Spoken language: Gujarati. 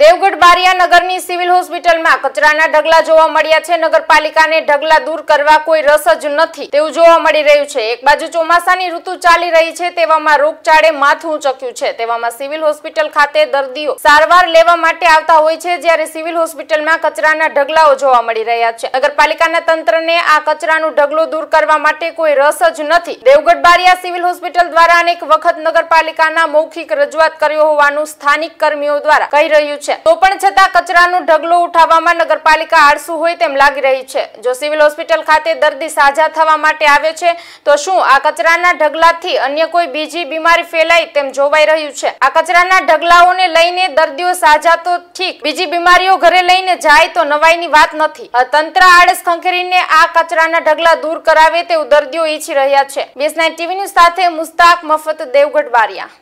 દેવગઢ બારિયા નગરની સિવિલ હોસ્પિટલમાં કચરાના ઢગલા જોવા મળ્યા છે નગરપાલિકાને ઢગલા દૂર કરવા કોઈ રસ જ નથી તેવું જોવા મળી રહ્યું છે એક બાજુ ચોમાસાની ઋતુ ચાલી રહી છે તેવામાં રોગચાળે માથું ચક્યું છે તેવામાં સિવિલ હોસ્પિટલ ખાતે દર્દીઓ સારવાર લેવા માટે આવતા હોય છે જ્યારે સિવિલ હોસ્પિટલમાં કચરાના ઢગલાઓ જોવા મળી રહ્યા છે નગરપાલિકાના તંત્રને આ કચરાનું ઢગલો દૂર કરવા માટે કોઈ રસ જ નથી દેવગઢ બારિયા સિવિલ હોસ્પિટલ દ્વારા અનેક વખત નગરપાલિકાના મૌખિક રજૂઆત કર્યો હોવાનું સ્થાનિક કર્મીઓ દ્વારા કહી રહ્યું છે છે તો પણ છતાં કચરાનું ઢગલું ઉઠાવવામાં નગરપાલિકા આળસુ હોય તેમ લાગી રહી છે જો સિવિલ હોસ્પિટલ ખાતે દર્દી સાજા થવા માટે આવે છે તો શું આ કચરાના ઢગલાથી અન્ય કોઈ બીજી બીમારી ફેલાય તેમ જોવાઈ રહ્યું છે આ કચરાના ઢગલાઓને લઈને દર્દીઓ સાજા તો ઠીક બીજી બીમારીઓ ઘરે લઈને જાય તો નવાઈની વાત નથી તંત્ર આળસ ખંખેરીને આ કચરાના ઢગલા દૂર કરાવે તેવું દર્દીઓ ઈચ્છી રહ્યા છે બીએસ ટીવી ન્યૂઝ સાથે મુસ્તાક મફત દેવગઢ બારિયા